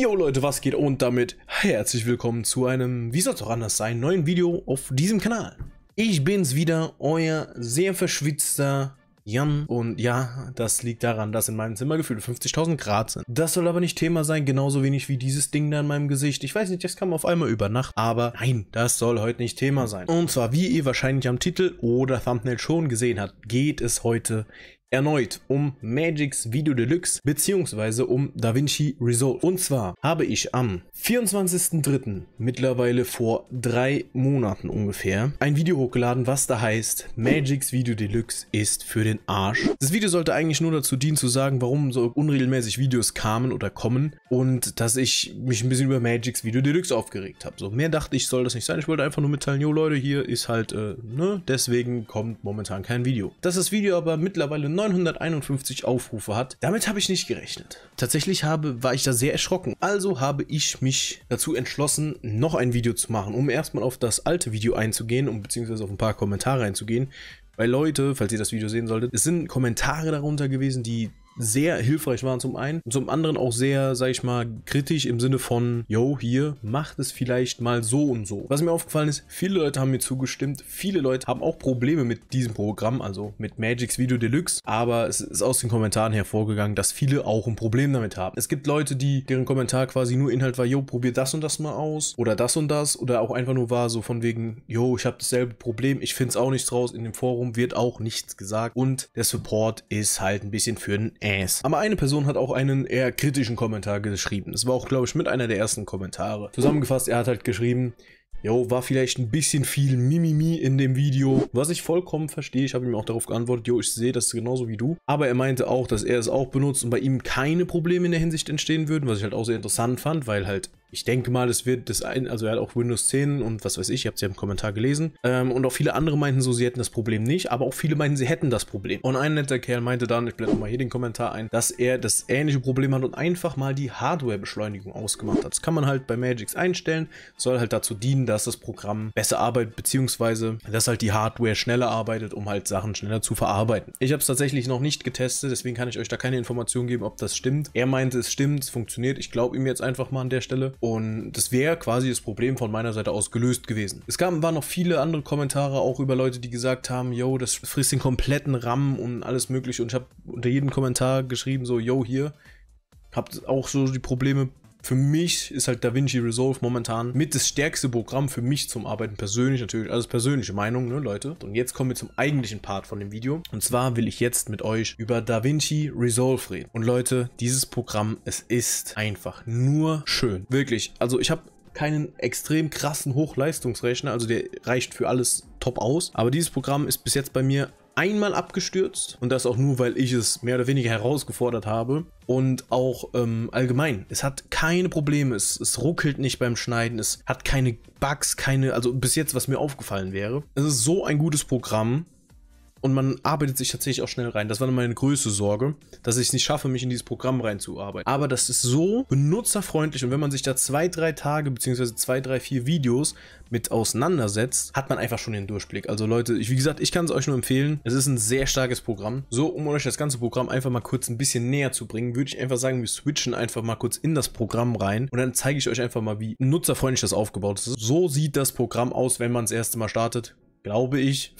Jo Leute, was geht und damit herzlich willkommen zu einem, wie soll es auch anders sein, neuen Video auf diesem Kanal. Ich bin's wieder, euer sehr verschwitzter Jan und ja, das liegt daran, dass in meinem Zimmer gefühlt 50.000 Grad sind. Das soll aber nicht Thema sein, genauso wenig wie dieses Ding da in meinem Gesicht. Ich weiß nicht, das kam auf einmal über Nacht, aber nein, das soll heute nicht Thema sein. Und zwar, wie ihr wahrscheinlich am Titel oder Thumbnail schon gesehen habt, geht es heute Erneut um Magix Video Deluxe bzw. um DaVinci Resolve. Und zwar habe ich am 24.03. mittlerweile vor drei Monaten ungefähr ein Video hochgeladen, was da heißt Magix Video Deluxe ist für den Arsch. Das Video sollte eigentlich nur dazu dienen zu sagen, warum so unregelmäßig Videos kamen oder kommen und dass ich mich ein bisschen über Magix Video Deluxe aufgeregt habe. So mehr dachte ich, soll das nicht sein. Ich wollte einfach nur mitteilen, jo Leute, hier ist halt, äh, ne, deswegen kommt momentan kein Video. Dass das Video aber mittlerweile 951 Aufrufe hat. Damit habe ich nicht gerechnet. Tatsächlich habe, war ich da sehr erschrocken. Also habe ich mich dazu entschlossen, noch ein Video zu machen, um erstmal auf das alte Video einzugehen, um beziehungsweise auf ein paar Kommentare einzugehen. Weil Leute, falls ihr das Video sehen solltet, es sind Kommentare darunter gewesen, die sehr hilfreich waren zum einen und zum anderen auch sehr, sag ich mal, kritisch im Sinne von, yo, hier, macht es vielleicht mal so und so. Was mir aufgefallen ist, viele Leute haben mir zugestimmt, viele Leute haben auch Probleme mit diesem Programm, also mit Magix Video Deluxe, aber es ist aus den Kommentaren hervorgegangen, dass viele auch ein Problem damit haben. Es gibt Leute, die, deren Kommentar quasi nur Inhalt war, yo, probier das und das mal aus oder das und das oder auch einfach nur war so von wegen, yo, ich habe dasselbe Problem, ich finde es auch nichts raus, in dem Forum wird auch nichts gesagt und der Support ist halt ein bisschen für den Ass. Aber eine Person hat auch einen eher kritischen Kommentar geschrieben. Das war auch, glaube ich, mit einer der ersten Kommentare. Zusammengefasst, er hat halt geschrieben, Jo, war vielleicht ein bisschen viel Mimimi in dem Video, was ich vollkommen verstehe. Ich habe ihm auch darauf geantwortet, jo, ich sehe das genauso wie du. Aber er meinte auch, dass er es auch benutzt und bei ihm keine Probleme in der Hinsicht entstehen würden, was ich halt auch sehr interessant fand, weil halt ich denke mal, es wird das ein, also er hat auch Windows 10 und was weiß ich, ich habe es ja im Kommentar gelesen. Ähm, und auch viele andere meinten so, sie hätten das Problem nicht, aber auch viele meinten, sie hätten das Problem. Und ein netter Kerl meinte dann, ich blende mal hier den Kommentar ein, dass er das ähnliche Problem hat und einfach mal die Hardware-Beschleunigung ausgemacht hat. Das kann man halt bei Magix einstellen, soll halt dazu dienen, dass das Programm besser arbeitet, beziehungsweise dass halt die Hardware schneller arbeitet, um halt Sachen schneller zu verarbeiten. Ich habe es tatsächlich noch nicht getestet, deswegen kann ich euch da keine Informationen geben, ob das stimmt. Er meinte, es stimmt, es funktioniert. Ich glaube ihm jetzt einfach mal an der Stelle. Und das wäre quasi das Problem von meiner Seite aus gelöst gewesen. Es gab, waren noch viele andere Kommentare auch über Leute, die gesagt haben, yo, das frisst den kompletten RAM und alles mögliche. Und ich habe unter jedem Kommentar geschrieben so, yo, hier, habt auch so die Probleme für mich ist halt DaVinci Resolve momentan mit das stärkste Programm für mich zum Arbeiten. Persönlich natürlich, also persönliche Meinung, ne, Leute. Und jetzt kommen wir zum eigentlichen Part von dem Video. Und zwar will ich jetzt mit euch über DaVinci Resolve reden. Und Leute, dieses Programm, es ist einfach nur schön. Wirklich. Also ich habe keinen extrem krassen Hochleistungsrechner, also der reicht für alles top aus. Aber dieses Programm ist bis jetzt bei mir einmal abgestürzt und das auch nur, weil ich es mehr oder weniger herausgefordert habe und auch ähm, allgemein. Es hat keine Probleme, es, es ruckelt nicht beim Schneiden, es hat keine Bugs, keine, also bis jetzt, was mir aufgefallen wäre. Es ist so ein gutes Programm und man arbeitet sich tatsächlich auch schnell rein. Das war meine größte Sorge, dass ich es nicht schaffe, mich in dieses Programm reinzuarbeiten. Aber das ist so benutzerfreundlich und wenn man sich da zwei, drei Tage bzw. zwei, drei, vier Videos mit auseinandersetzt, hat man einfach schon den Durchblick. Also Leute, ich, wie gesagt, ich kann es euch nur empfehlen. Es ist ein sehr starkes Programm. So, um euch das ganze Programm einfach mal kurz ein bisschen näher zu bringen, würde ich einfach sagen, wir switchen einfach mal kurz in das Programm rein und dann zeige ich euch einfach mal, wie nutzerfreundlich das aufgebaut ist. So sieht das Programm aus, wenn man das erste Mal startet, glaube ich.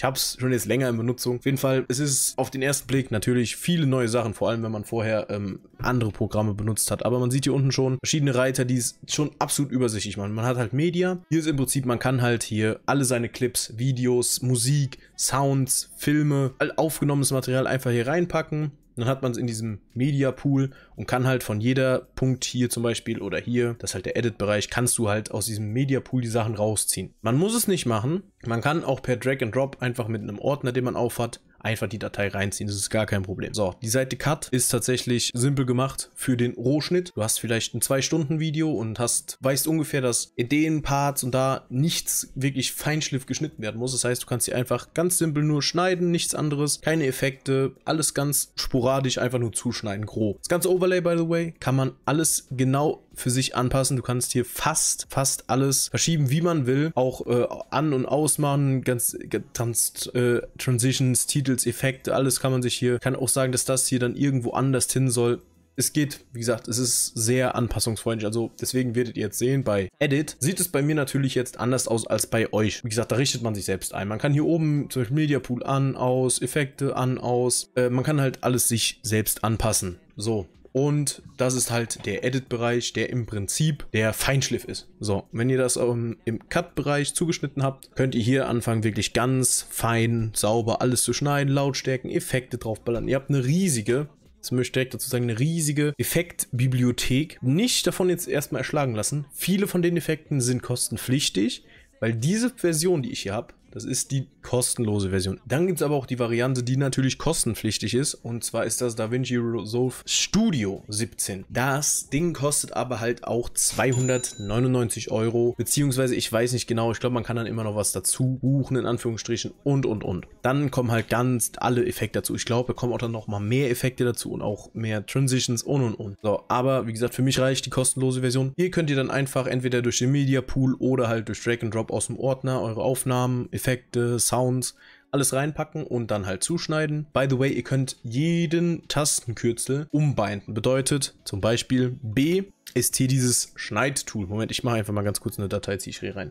Ich habe es schon jetzt länger in Benutzung. Auf jeden Fall, es ist auf den ersten Blick natürlich viele neue Sachen, vor allem wenn man vorher ähm, andere Programme benutzt hat. Aber man sieht hier unten schon verschiedene Reiter, die es schon absolut übersichtlich machen. Man hat halt Media. Hier ist im Prinzip, man kann halt hier alle seine Clips, Videos, Musik, Sounds, Filme, all aufgenommenes Material einfach hier reinpacken dann hat man es in diesem Media Pool und kann halt von jeder Punkt hier zum Beispiel oder hier, das ist halt der Edit-Bereich, kannst du halt aus diesem Media Pool die Sachen rausziehen. Man muss es nicht machen. Man kann auch per Drag and Drop einfach mit einem Ordner, den man aufhat, einfach die Datei reinziehen. Das ist gar kein Problem. So, die Seite Cut ist tatsächlich simpel gemacht für den Rohschnitt. Du hast vielleicht ein 2-Stunden-Video und hast, weißt ungefähr, dass in den Parts und da nichts wirklich Feinschliff geschnitten werden muss. Das heißt, du kannst sie einfach ganz simpel nur schneiden, nichts anderes, keine Effekte, alles ganz sporadisch einfach nur zuschneiden, grob. Das ganze Overlay, by the way, kann man alles genau für sich anpassen. Du kannst hier fast, fast alles verschieben, wie man will. Auch äh, an- und ausmachen, ganz, ganz äh, Transitions, Titels, Effekte, alles kann man sich hier. Kann auch sagen, dass das hier dann irgendwo anders hin soll es geht, wie gesagt, es ist sehr anpassungsfreundlich. Also deswegen werdet ihr jetzt sehen, bei Edit sieht es bei mir natürlich jetzt anders aus als bei euch. Wie gesagt, da richtet man sich selbst ein. Man kann hier oben zum Beispiel Media Pool an, aus, Effekte an, aus. Äh, man kann halt alles sich selbst anpassen. So, und das ist halt der Edit-Bereich, der im Prinzip der Feinschliff ist. So, wenn ihr das ähm, im Cut-Bereich zugeschnitten habt, könnt ihr hier anfangen, wirklich ganz fein, sauber alles zu schneiden, Lautstärken, Effekte draufballern. Ihr habt eine riesige das möchte ich direkt dazu sagen, eine riesige Effektbibliothek. Nicht davon jetzt erstmal erschlagen lassen. Viele von den Effekten sind kostenpflichtig, weil diese Version, die ich hier habe, das ist die kostenlose Version. Dann gibt es aber auch die Variante, die natürlich kostenpflichtig ist. Und zwar ist das DaVinci Resolve Studio 17. Das Ding kostet aber halt auch 299 Euro. Beziehungsweise, ich weiß nicht genau, ich glaube, man kann dann immer noch was dazu buchen, in Anführungsstrichen und, und, und. Dann kommen halt ganz alle Effekte dazu. Ich glaube, da kommen auch dann nochmal mehr Effekte dazu und auch mehr Transitions und, und, und. So, aber wie gesagt, für mich reicht die kostenlose Version. Hier könnt ihr dann einfach entweder durch den Media Pool oder halt durch Drag and Drop aus dem Ordner eure Aufnahmen, Effekte, Sounds, alles reinpacken und dann halt zuschneiden. By the way, ihr könnt jeden Tastenkürzel umbinden. Bedeutet zum Beispiel B ist hier dieses Schneidtool. Moment, ich mache einfach mal ganz kurz eine Datei, ziehe ich hier rein.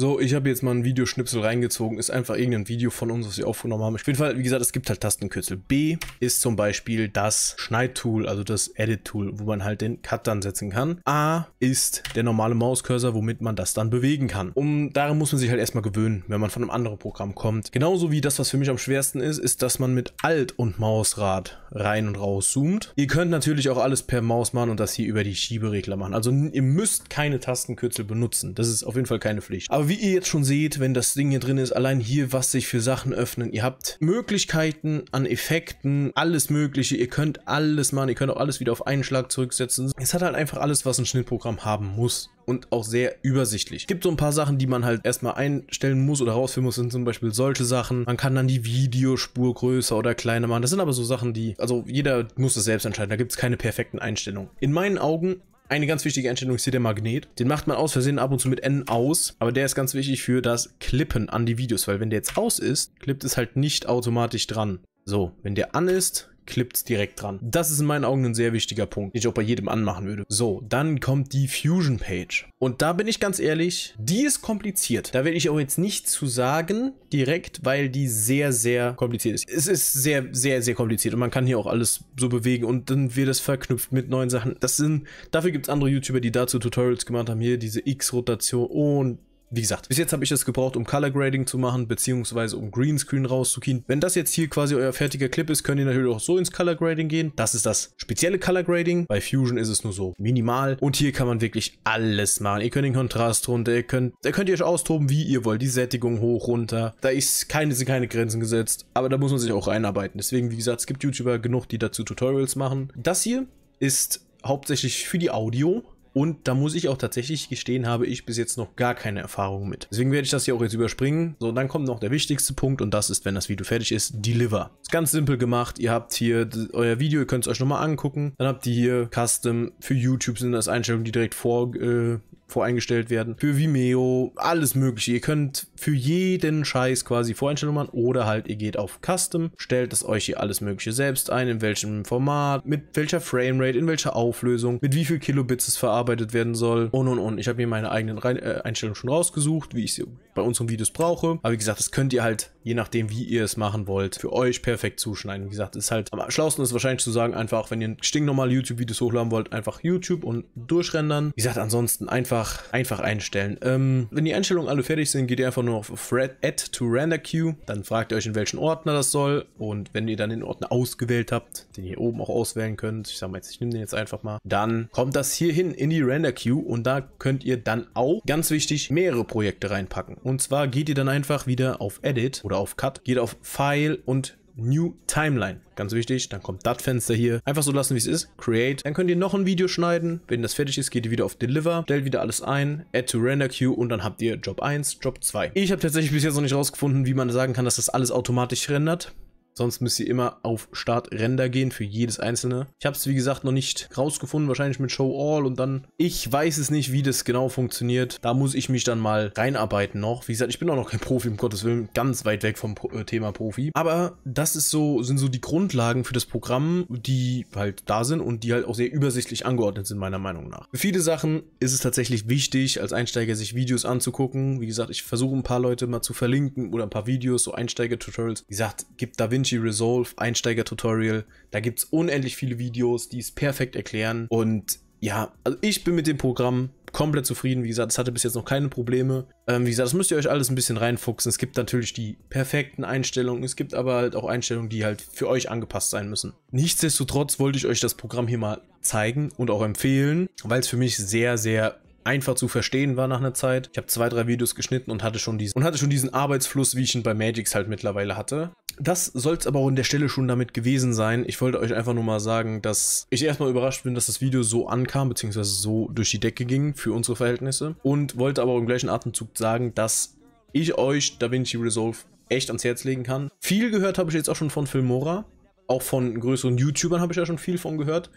So, ich habe jetzt mal ein Videoschnipsel reingezogen. Ist einfach irgendein Video von uns, was wir aufgenommen haben. Auf jeden Fall, wie gesagt, es gibt halt Tastenkürzel. B ist zum Beispiel das Schneidtool, also das Edit-Tool, wo man halt den Cut dann setzen kann. A ist der normale Mauscursor, womit man das dann bewegen kann. Um daran muss man sich halt erstmal gewöhnen, wenn man von einem anderen Programm kommt. Genauso wie das, was für mich am schwersten ist, ist, dass man mit Alt und Mausrad rein und raus zoomt. Ihr könnt natürlich auch alles per Maus machen und das hier über die Schieberegler machen. Also ihr müsst keine Tastenkürzel benutzen. Das ist auf jeden Fall keine Pflicht. Aber aber wie ihr jetzt schon seht, wenn das Ding hier drin ist, allein hier, was sich für Sachen öffnen. Ihr habt Möglichkeiten an Effekten, alles mögliche. Ihr könnt alles machen, ihr könnt auch alles wieder auf einen Schlag zurücksetzen. Es hat halt einfach alles, was ein Schnittprogramm haben muss und auch sehr übersichtlich. Es gibt so ein paar Sachen, die man halt erstmal einstellen muss oder rausfinden muss, sind zum Beispiel solche Sachen. Man kann dann die Videospur größer oder kleiner machen. Das sind aber so Sachen, die, also jeder muss das selbst entscheiden. Da gibt es keine perfekten Einstellungen. In meinen Augen eine ganz wichtige Einstellung ist hier der Magnet. Den macht man aus Versehen ab und zu mit N aus, aber der ist ganz wichtig für das Klippen an die Videos, weil wenn der jetzt aus ist, klippt es halt nicht automatisch dran. So, wenn der an ist, klippt es direkt dran. Das ist in meinen Augen ein sehr wichtiger Punkt, den ich auch bei jedem anmachen würde. So, dann kommt die Fusion Page. Und da bin ich ganz ehrlich, die ist kompliziert. Da werde ich auch jetzt nicht zu sagen direkt, weil die sehr, sehr kompliziert ist. Es ist sehr, sehr, sehr kompliziert und man kann hier auch alles so bewegen und dann wird es verknüpft mit neuen Sachen. Das sind, dafür gibt es andere YouTuber, die dazu Tutorials gemacht haben. Hier diese X-Rotation und wie gesagt, bis jetzt habe ich das gebraucht, um Color Grading zu machen, beziehungsweise um Greenscreen rauszukriegen. Wenn das jetzt hier quasi euer fertiger Clip ist, könnt ihr natürlich auch so ins Color Grading gehen. Das ist das spezielle Color Grading. Bei Fusion ist es nur so minimal. Und hier kann man wirklich alles machen. Ihr könnt den Kontrast runter, ihr könnt, da könnt ihr euch austoben, wie ihr wollt. Die Sättigung hoch, runter. Da ist keine, sind keine Grenzen gesetzt. Aber da muss man sich auch einarbeiten. Deswegen, wie gesagt, es gibt YouTuber genug, die dazu Tutorials machen. Das hier ist hauptsächlich für die Audio. Und da muss ich auch tatsächlich gestehen, habe ich bis jetzt noch gar keine Erfahrung mit. Deswegen werde ich das hier auch jetzt überspringen. So, und dann kommt noch der wichtigste Punkt und das ist, wenn das Video fertig ist, Deliver. Ist ganz simpel gemacht. Ihr habt hier euer Video, ihr könnt es euch nochmal angucken. Dann habt ihr hier Custom für YouTube sind das Einstellungen, die direkt vor, äh, voreingestellt werden, für Vimeo, alles mögliche. Ihr könnt für jeden Scheiß quasi Voreinstellungen machen oder halt ihr geht auf Custom, stellt es euch hier alles mögliche selbst ein, in welchem Format, mit welcher Framerate, in welcher Auflösung, mit wie viel Kilobits es verarbeitet werden soll und und und. Ich habe mir meine eigenen Re äh, Einstellungen schon rausgesucht, wie ich sie bei unseren Videos brauche. Aber wie gesagt, das könnt ihr halt je nachdem, wie ihr es machen wollt, für euch perfekt zuschneiden. Wie gesagt, ist halt am schlausten ist wahrscheinlich zu sagen, einfach, wenn ihr stinknormale YouTube-Videos hochladen wollt, einfach YouTube und durchrendern. Wie gesagt, ansonsten einfach, einfach einstellen. Ähm, wenn die Einstellungen alle fertig sind, geht ihr einfach nur auf Add to Render Queue. Dann fragt ihr euch, in welchen Ordner das soll. Und wenn ihr dann den Ordner ausgewählt habt, den ihr oben auch auswählen könnt, ich sag mal jetzt, ich nehme den jetzt einfach mal, dann kommt das hier hin in die Render Queue und da könnt ihr dann auch, ganz wichtig, mehrere Projekte reinpacken. Und zwar geht ihr dann einfach wieder auf Edit oder auf Cut, geht auf File und New Timeline. Ganz wichtig, dann kommt das Fenster hier. Einfach so lassen, wie es ist. Create. Dann könnt ihr noch ein Video schneiden. Wenn das fertig ist, geht ihr wieder auf Deliver, stellt wieder alles ein, Add to Render Queue und dann habt ihr Job 1, Job 2. Ich habe tatsächlich bis jetzt noch nicht rausgefunden, wie man sagen kann, dass das alles automatisch rendert. Sonst müsst ihr immer auf Startränder gehen für jedes einzelne. Ich habe es wie gesagt noch nicht rausgefunden, wahrscheinlich mit Show All und dann. Ich weiß es nicht, wie das genau funktioniert. Da muss ich mich dann mal reinarbeiten noch. Wie gesagt, ich bin auch noch kein Profi, um Gottes Willen, ganz weit weg vom äh, Thema Profi. Aber das ist so, sind so die Grundlagen für das Programm, die halt da sind und die halt auch sehr übersichtlich angeordnet sind, meiner Meinung nach. Für viele Sachen ist es tatsächlich wichtig, als Einsteiger sich Videos anzugucken. Wie gesagt, ich versuche ein paar Leute mal zu verlinken oder ein paar Videos, so Einsteiger-Tutorials. Wie gesagt, gibt DaVinci DaVinci Resolve, Einsteiger-Tutorial. Da gibt es unendlich viele Videos, die es perfekt erklären. Und ja, also ich bin mit dem Programm komplett zufrieden. Wie gesagt, es hatte bis jetzt noch keine Probleme. Ähm, wie gesagt, das müsst ihr euch alles ein bisschen reinfuchsen. Es gibt natürlich die perfekten Einstellungen. Es gibt aber halt auch Einstellungen, die halt für euch angepasst sein müssen. Nichtsdestotrotz wollte ich euch das Programm hier mal zeigen und auch empfehlen, weil es für mich sehr, sehr einfach zu verstehen war nach einer Zeit. Ich habe zwei, drei Videos geschnitten und hatte schon diesen und hatte schon diesen Arbeitsfluss, wie ich ihn bei Magix halt mittlerweile hatte das soll es aber auch an der Stelle schon damit gewesen sein. Ich wollte euch einfach nur mal sagen, dass ich erstmal überrascht bin, dass das Video so ankam, beziehungsweise so durch die Decke ging für unsere Verhältnisse. Und wollte aber im gleichen Atemzug sagen, dass ich euch Da Vinci Resolve echt ans Herz legen kann. Viel gehört habe ich jetzt auch schon von Filmora. Auch von größeren YouTubern habe ich ja schon viel von gehört.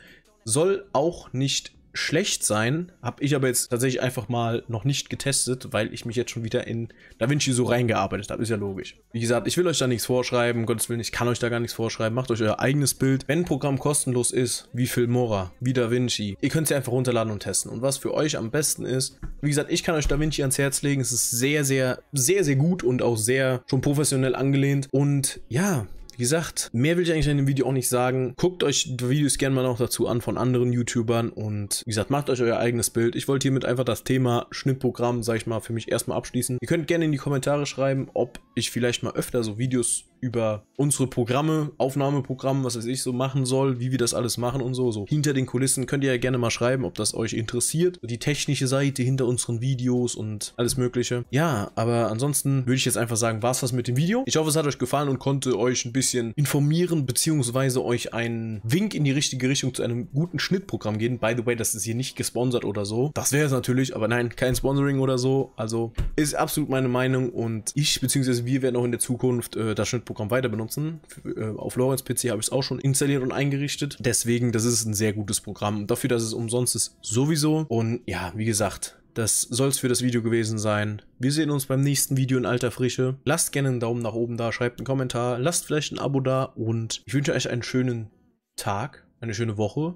Soll auch nicht schlecht sein. Habe ich aber jetzt tatsächlich einfach mal noch nicht getestet, weil ich mich jetzt schon wieder in DaVinci so reingearbeitet habe. Ist ja logisch. Wie gesagt, ich will euch da nichts vorschreiben. Um Gottes Willen, ich kann euch da gar nichts vorschreiben. Macht euch euer eigenes Bild. Wenn ein Programm kostenlos ist, wie Filmora, wie DaVinci, ihr könnt sie einfach runterladen und testen. Und was für euch am besten ist, wie gesagt, ich kann euch DaVinci ans Herz legen. Es ist sehr, sehr, sehr, sehr gut und auch sehr schon professionell angelehnt. Und ja, gesagt, mehr will ich eigentlich in dem Video auch nicht sagen. Guckt euch Videos gerne mal noch dazu an von anderen YouTubern und wie gesagt, macht euch euer eigenes Bild. Ich wollte hiermit einfach das Thema Schnittprogramm, sag ich mal, für mich erstmal abschließen. Ihr könnt gerne in die Kommentare schreiben, ob ich vielleicht mal öfter so Videos über unsere Programme, Aufnahmeprogramme, was weiß ich, so machen soll, wie wir das alles machen und so. So hinter den Kulissen könnt ihr ja gerne mal schreiben, ob das euch interessiert. Die technische Seite hinter unseren Videos und alles mögliche. Ja, aber ansonsten würde ich jetzt einfach sagen, war es das mit dem Video. Ich hoffe, es hat euch gefallen und konnte euch ein bisschen bisschen informieren, beziehungsweise euch einen Wink in die richtige Richtung zu einem guten Schnittprogramm geben. By the way, das ist hier nicht gesponsert oder so. Das wäre es natürlich, aber nein, kein Sponsoring oder so. Also ist absolut meine Meinung und ich, beziehungsweise wir werden auch in der Zukunft äh, das Schnittprogramm weiter benutzen. Für, äh, auf Lorenz PC habe ich es auch schon installiert und eingerichtet. Deswegen, das ist ein sehr gutes Programm. Dafür, dass es umsonst ist, sowieso. Und ja, wie gesagt, das soll es für das Video gewesen sein. Wir sehen uns beim nächsten Video in alter Frische. Lasst gerne einen Daumen nach oben da, schreibt einen Kommentar, lasst vielleicht ein Abo da und ich wünsche euch einen schönen Tag, eine schöne Woche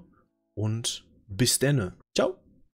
und bis denne. Ciao!